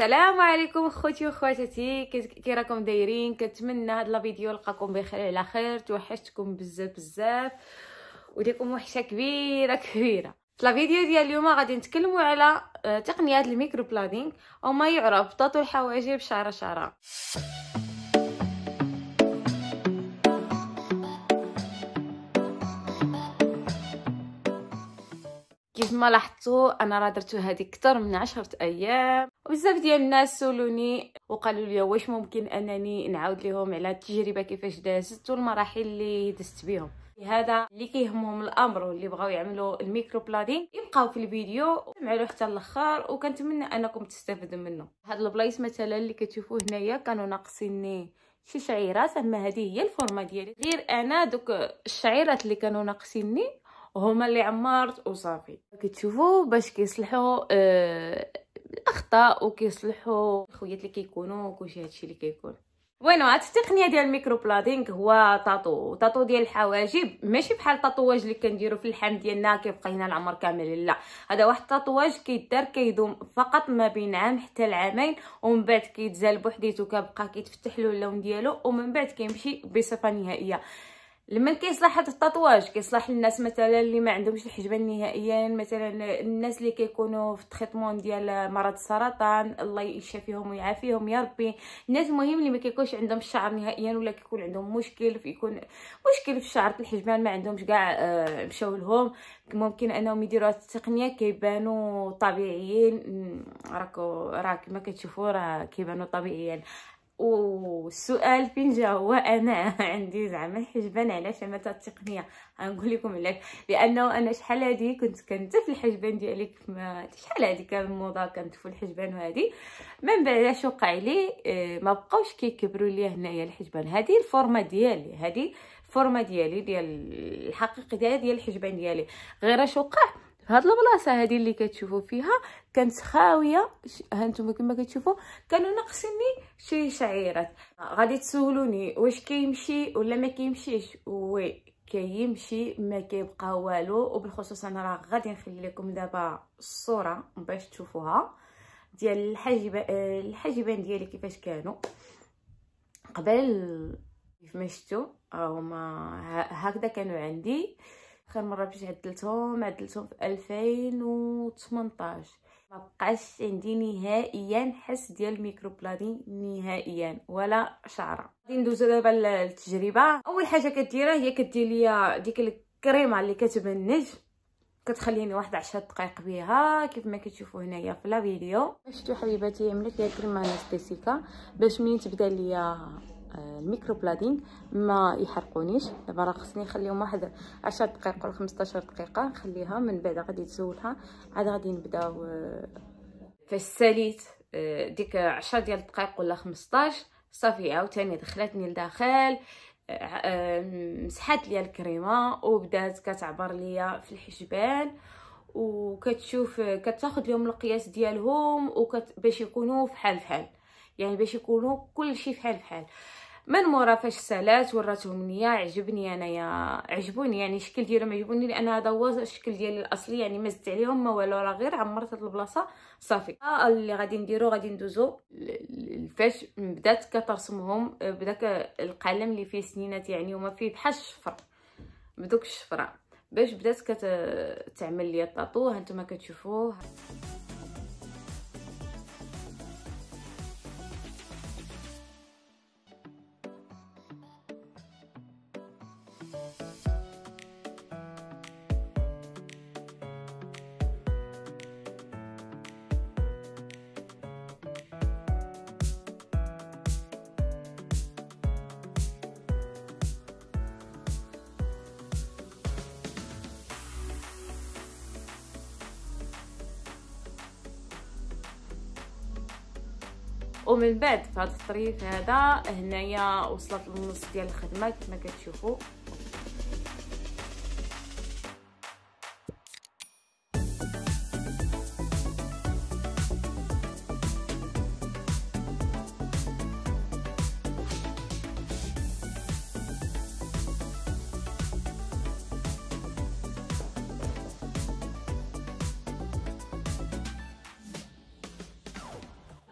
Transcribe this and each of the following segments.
السلام عليكم خوتي وخواتاتي كي راكم دايرين كنتمنى هاد لا فيديو لقاكم بخير على خير توحشتكم بزاف بزاف وديكم وحشه كبيره كبيره في لا فيديو ديال اليوم غادي نتكلموا على آه، تقنيات الميكرو بلانينغ او ما يعرف بطاطو الحواجب شعره شعره كيف ما لاحظتوا انا راه درتو هذه اكثر من عشرة ايام وبزاف ديال الناس سولوني وقالوا لي واش ممكن انني نعاود لهم على التجربه كيفاش دازت والمراحل اللي دزت بهم هذا اللي كيهمهم الامر واللي بغاو يعملوا الميكرو بلادين يبقاو في الفيديو سمعوا حتى الاخر وكنتمنى انكم تستافدوا منه هاد البلايص مثلا اللي كتشوفوه هنايا كانوا ناقصيني شي شعيرات اما هذه هي الفورمه ديالي غير انا دوك الشعيرات اللي كانوا ناقصيني هما اللي عمرت وصافي كتشوفوا باش كيصلحوا آه الاخطاء وكيصلحوا الخويات اللي كيكونوا وكلشي هادشي اللي كيكون وينو هاد التقنيه ديال الميكرو بلادينغ هو تاتو تاتو ديال الحواجب ماشي بحال التاتواج اللي كنديرو في اللحم ديالنا كيبقى لنا العمر كامل لا هذا واحد التاتواج كيدار كيدوم فقط ما بين عام حتى العامين ومن بعد كيتزال بوحديتو كيبقى كيتفتح له اللون ديالو ومن بعد كيمشي بصفه نهائيه لما كيصلح هذا التطواج كيصلح للناس مثلا اللي ما عندهمش الحجبان نهائيا مثلا الناس اللي كيكونوا في التريتمون ديال مرض السرطان الله يشافيهم ويعافيهم يا ربي الناس المهم اللي ما كيكونش عندهم الشعر نهائيا ولا كيكون عندهم مشكل في يكون مشكل في شعر الحجبان ما عندهمش كاع آه، مشاو لهم ممكن انهم يديروا هذه التقنيه كيبانوا طبيعيين راكو راك ما كتشوفوا راه كيبانوا طبيعيين والسؤال فين جا هو انا عندي زعما الحجبان علاش اما التقنيه غنقول لكم علاش لانه انا شحال هادي كنت كنتف الحجبان ديالي كما شحال هادي كان الموضه في الحجبان وهادي من بعد اش وقع لي آه، ما بقاوش كيكبروا لي هنايا الحجبان هادي الفورمه ديالي هادي الفورمه ديالي ديال الحقيقه ديال الحجبان ديالي غير اش وقع هاد البلاصه هادي اللي كتشوفوا فيها كانت خاويه هانتوما كما كتشوفوا كانوا ناقصني شي شعيرات غادي تسولوني واش كيمشي ولا ما كيمشيش وي كيمشي ما كيبقى والو وبالخصوص انا راه غادي نخلي لكم دابا الصوره باش تشوفوها ديال الحاجب الحاجبان ديالي كيفاش كانوا قبل كيف ما شفتوا هما هكذا كانوا عندي اخر مره باش عدلتهم عدلتهم في 2018 ما بقاش عندي نهائيا حس ديال الميكرو بلادين نهائيا ولا شعره غادي ندوزو دابا للتجربه اول حاجه كديرها هي كدير ليا ديك الكريمه اللي كتبنج كتخليني واحد 10 دقائق بها كيف ما كتشوفوا هنايا في لا فيديو شفتوا حبيباتي عملت ليا كريمه انستيسيكا باش منين تبدا ليا آه، الميكرو بلادين ما يحرقونيش دابا راه خصني نخليهم واحد 10 دقائق ولا 15 دقيقه نخليها من بعد غادي تزولها عاد غادي نبداو آه، فاش ساليت آه، ديك 10 ديال الدقائق ولا 15 صافي عاوتاني دخلتني لداخل مسحات ليا الكريمه وبدات كتعبر ليا في الحجبان وكتشوف كتاخذ لهم القياس ديالهم وكت باش يكونوا فحال فحال يعني باش يكونوا كل شيء فحال فحال من مورا فاش سالات وراتهم ليا عجبني انايا عجبوني يعني الشكل ديالهم عجبوني لان هذا هو الشكل ديالي الاصلي يعني ما زدت عليهم ما والو راه غير عمرت هاد البلاصه صافي آه، اللي غادي نديرو غادي ندوزو فاش بدات كترسمهم آه، بداك القلم اللي فيه سنينات يعني وما فيه بحال الشفر بدوك الشفره باش بدات كتعمل لي الطاطو هانتوما كتشوفوه ومن بعد في هذا الطريف هذا هنايا وصلت للنص ديال الخدمه كما كتشوفوا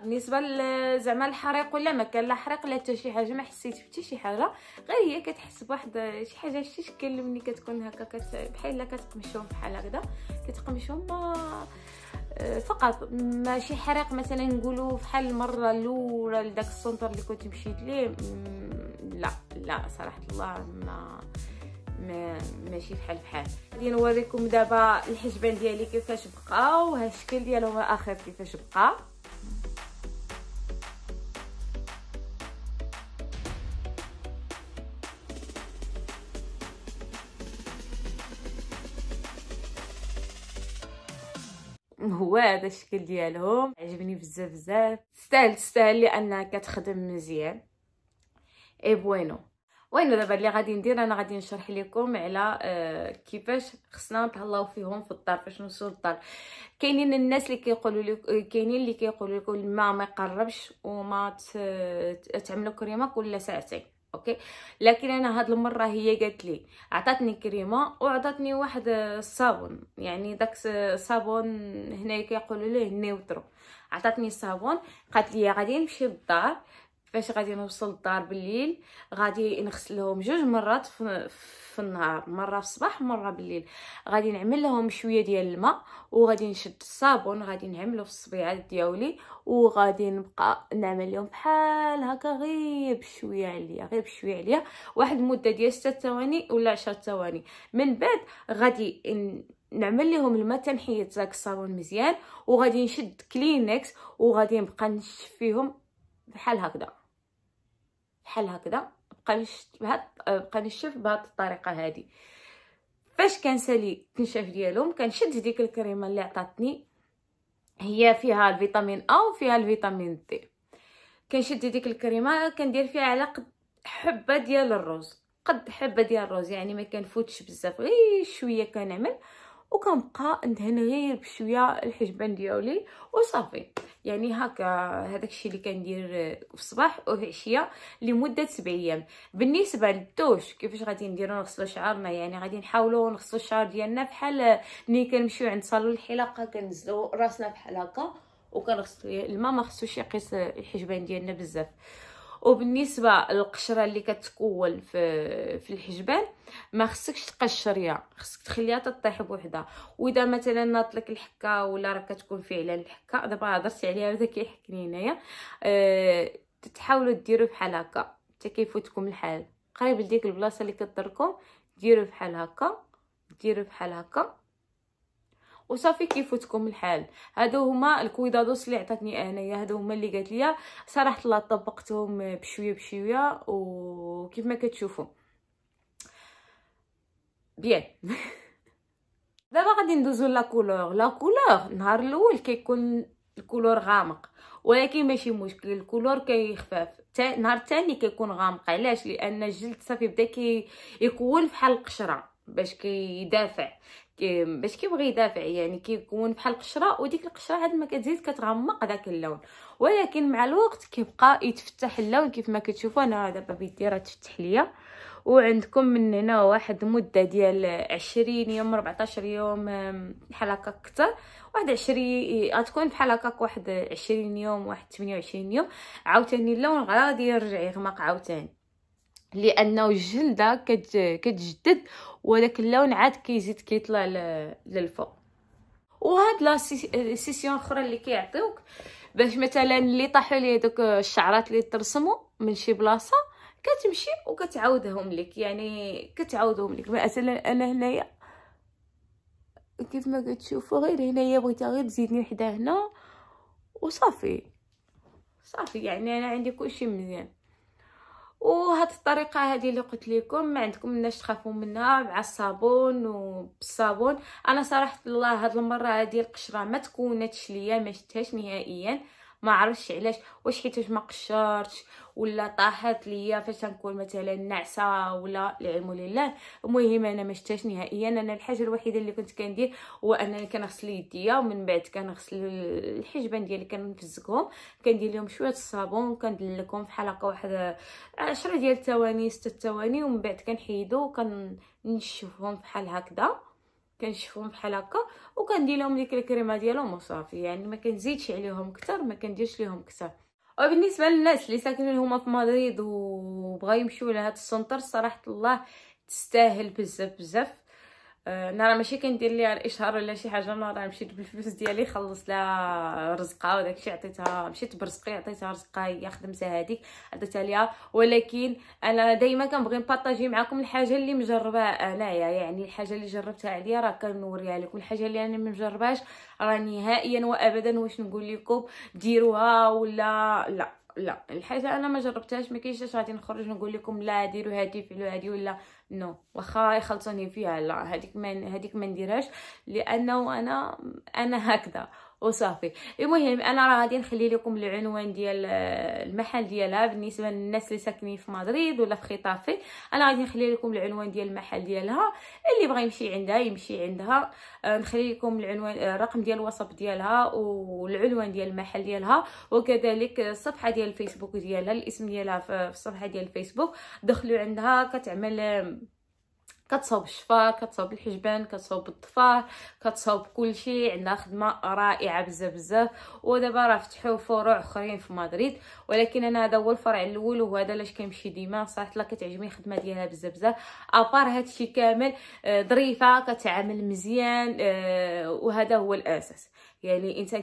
بالنسبه زعما الحريق ولا ما كان لا حريق لا حتى شي حاجه ما حسيت حتى شي حاجه غير هي كتحس بواحد شي حاجه شي شكل ملي كتكون هكا كت بحال كتقمشهم بحال هكذا كتقمشهم ما آه، فقط ماشي حريق مثلا نقولوا فحال المره الاولى لداك السونتر اللي كنت مشيت ليه لا لا صراحه الله ما ما ماشي بحال بحال غادي نوريكم دابا الحجبان ديالي كيفاش بقى وها الشكل ديالهم اخر كيفاش بقى هو هذا الشكل ديالهم عجبني بزاف بزاف تستاهل تستاهل لانها كتخدم مزيان اي بوينو وين دابا اللي غادي ندير انا غادي نشرح لكم على آه، كيفاش خصنا نتهلاو فيهم في الدار فاش نوصلوا للدار كاينين الناس اللي كيقولوا لك كاينين اللي كيقولوا لكم الماء ما يقربش وما تعملوا كريمه كل ساعتين اوكي لكن انا هاد المره هي قالت لي عطاتني كريمه وعطاتني واحد الصابون يعني داك الصابون هنا كيقولوا ليه نيوترو عطاتني الصابون قالت لي غادي نمشي للدار فاش غادي نوصل الدار بالليل غادي نغسلهم جوج مرات في, النهار مره في الصباح مره بالليل غادي نعمل لهم شويه ديال الماء وغادي نشد الصابون غادي نعملو في الصبيعات ديالي وغادي نبقى نعمل لهم بحال هكا غير بشويه عليا غير بشويه عليا واحد المده ديال 6 ثواني ولا 10 ثواني من بعد غادي نعمل لهم الماء تنحيد ذاك الصابون مزيان وغادي نشد كلينكس وغادي نبقى نشفيهم بحال هكذا بحال هكذا بقى نشف بهاد بقى نشف بهاد الطريقه هادي فاش كنسالي الكنشاف ديالهم كنشد ديك الكريمه اللي عطاتني هي فيها الفيتامين ا وفيها الفيتامين دي كنشد ديك الكريمه كندير فيها على قد حبه ديال الرز قد حبه ديال الرز يعني ما كنفوتش بزاف غير شويه كنعمل وكنبقى ندهن غير بشويه الحجبان ديالي وصافي يعني هكا هذاك الشيء اللي كندير في الصباح او العشيه لمده 7 ايام بالنسبه للدوش كيفاش غادي نديرو نغسلو شعرنا يعني غادي نحاولو نغسلو الشعر ديالنا بحال ملي كنمشيو عند صالون الحلاقه كنزلو راسنا بحال هكا وكنغسلو الماء ما خصوش يقيس الحجبان ديالنا بزاف وبالنسبه للقشره اللي كتكون في في الحجبان ما خصكش تقشريها خصك تخليها تطيح بوحدها واذا مثلا ناط لك الحكه ولا راه كتكون فعلا الحكه دابا هضرت عليها وذا كيحكني هنايا أه تحاولوا ديروا بحال هكا حتى كيفوتكم الحال قريب لديك البلاصه اللي كضركم ديروا بحال هكا ديروا بحال هكا وصافي كيفوتكم الحال هادو هما الكويدادوس اللي عطاتني انايا هادو هما اللي قالت ليا صراحه الله طبقتهم بشويه بشويه وكيف ما كتشوفوا بيان دابا غادي ندوزو لا كولور لا كولور النهار الاول كيكون الكولور غامق ولكن ماشي مشكل الكولور كيخفف تا... نهار الثاني كيكون غامق علاش لان الجلد صافي بدا كي فحال القشره باش كيدافع باش كيبغي يدافع يعني كيكون بحال قشره وديك القشره عاد ما كتزيد كتغمق داك اللون ولكن مع الوقت كيبقى يتفتح اللون كيف ما كتشوفوا انا دابا بيدي راه تفتح ليا وعندكم من هنا واحد مده ديال 20 يوم 14 يوم بحال هكا اكثر واحد 20 غتكون بحال هكاك واحد 20 يوم واحد 28 يوم عاوتاني اللون غادي يرجع يغمق عاوتاني لانه الجلده كتجدد وداك اللون عاد كيزيد كيطلع للفوق وهاد لا سيسيون اخرى اللي كيعطيوك باش مثلا اللي طاحوا لي دوك الشعرات اللي ترسموا من شي بلاصه كتمشي وكتعاودهم لك يعني كتعاودهم لك مثلا انا هنايا كيف ما كتشوفوا غير هنايا بغيتها غير تزيدني وحده هنا وصافي صافي يعني انا عندي كلشي مزيان وهاد الطريقه هذه اللي قلت لكم ما عندكم مناش تخافوا منها مع الصابون وبالصابون انا صراحه الله هاد المره هذه القشره ما تكونتش ليا ما نهائيا ما عرفتش علاش واش حيت ما قشرتش ولا طاحت ليا فاش نكون مثلا ناعسه ولا العلم لله المهم انا ما شتاش نهائيا انا الحاجه الوحيده اللي كنت كندير هو انني كنغسل يديا ومن بعد كنغسل الحجبان ديالي كنفزكهم كندير لهم شويه الصابون وكندلكهم في حلقه واحد 10 ديال الثواني 6 ثواني ومن بعد كنحيدو وكنشفهم بحال هكذا كنشفهم بحال هكا وكندير لهم ديك الكريمه ديالهم وصافي يعني ما كنزيدش عليهم كتر ما كنديرش ليهم كتر وبالنسبه للناس اللي ساكنين هما في مدريد وبغا يمشيو لهاد السنتر صراحه الله تستاهل بزاف بزاف راه ماشي كندير ليها الاشهار ولا شي حاجه انا راه مشيت بالفلوس ديالي خلص لها رزقه وداكشي عطيتها مشيت برزقي عطيتها رزقه هي خدمتها هذيك عطيتها ليها ولكن انا دائما كنبغي نبارطاجي معكم الحاجه اللي مجربه انايا يعني الحاجه اللي جربتها عليا راه كنوريها لكم الحاجه اللي انا ما مجرباش راه نهائيا وابدا واش نقول لكم ديروها ولا لا لا الحاجه انا ما جربتهاش ما كاينش اش غادي نخرج نقول لكم لا ديروا هادي فعلوا هادي ولا نو واخا يخلصوني فيها لا هذيك ما هذيك ما نديرهاش لانه انا انا هكذا وصافي المهم انا راه غادي نخلي لكم العنوان ديال آه، المحل ديالها بالنسبه للناس اللي ساكنين في مدريد ولا في خطافي انا غادي نخلي لكم العنوان ديال المحل ديالها اللي بغى يمشي عندها يمشي عندها آه، نخلي لكم العنوان الرقم آه، ديال الواتساب ديالها والعنوان ديال المحل ديالها وكذلك الصفحه ديال الفيسبوك ديالها الاسم ديالها في الصفحه ديال الفيسبوك دخلوا عندها كتعمل كتصاوب الشفا كتصاوب الحجبان كتصاوب الضفار كتصاوب كلشي عندها خدمه رائعه بزاف بزاف ودابا راه فتحوا فروع اخرين في مدريد ولكن انا هذا هو الفرع الاول وهذا لاش كنمشي ديما صراحه لا كتعجبني الخدمه ديالها بزاف بزاف ابار هادشي كامل آه، ظريفه كتعامل مزيان آه، وهذا هو الاساس يعني الانسان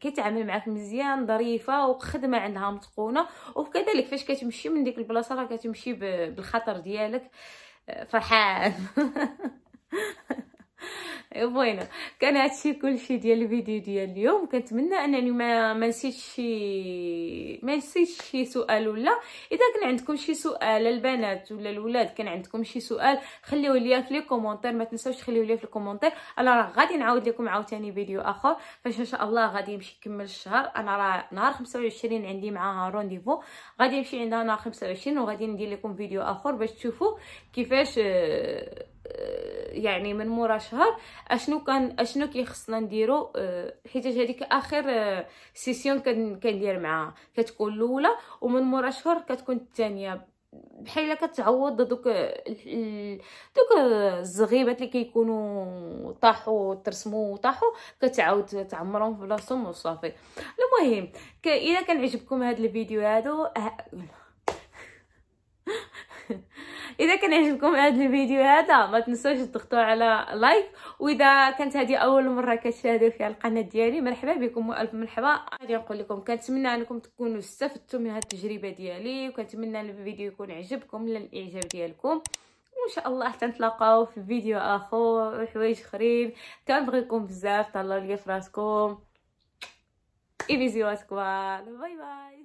كيتعامل معاك مزيان ظريفه وخدمه عندها متقونه وكذلك فاش كتمشي من ديك البلاصه راه كتمشي بالخطر ديالك for hair. بوينه كان هادشي كلشي ديال الفيديو ديال اليوم كنتمنى انني ما ما نسيتش شي ما نسيتش شي سؤال ولا اذا كان عندكم شي سؤال البنات ولا الاولاد كان عندكم شي سؤال خليوه ليا في لي كومونتير ما تنساوش تخليوه ليا في الكومونتير انا راه غادي نعاود لكم عاوتاني فيديو اخر فاش ان شاء الله غادي يمشي يكمل الشهر انا راه نهار 25 عندي معاها رونديفو غادي نمشي عندها نهار 25 وغادي ندير لكم فيديو اخر باش تشوفوا كيفاش آه، يعني من مورا شهر اشنو كان اشنو كيخصنا نديرو أه، حيت هذيك اخر أه، سيسيون كندير معاها كتكون الاولى ومن مورا شهر كتكون الثانيه بحال كتعوض دوك دوك الزغيبات اللي كيكونوا طاحوا ترسموا وطاحوا كتعاود تعمرهم في بلاصتهم وصافي المهم اذا كان عجبكم هذا الفيديو هادو أه، اذا كان عجبكم هذا الفيديو هذا ما تنسوش تضغطوا على لايك واذا كانت هذه اول مره كتشاهدوا فيها القناه ديالي مرحبا بكم والف مرحبا غادي نقول لكم كنتمنى انكم تكونوا استفدتوا من هذه التجربه ديالي وكنتمنى الفيديو يكون عجبكم للاعجاب ديالكم وان شاء الله حتى نتلاقاو في فيديو اخر وحوايج اخرين كنبغيكم بزاف تهلاو ليا فراسكم اي فيديوهات باي باي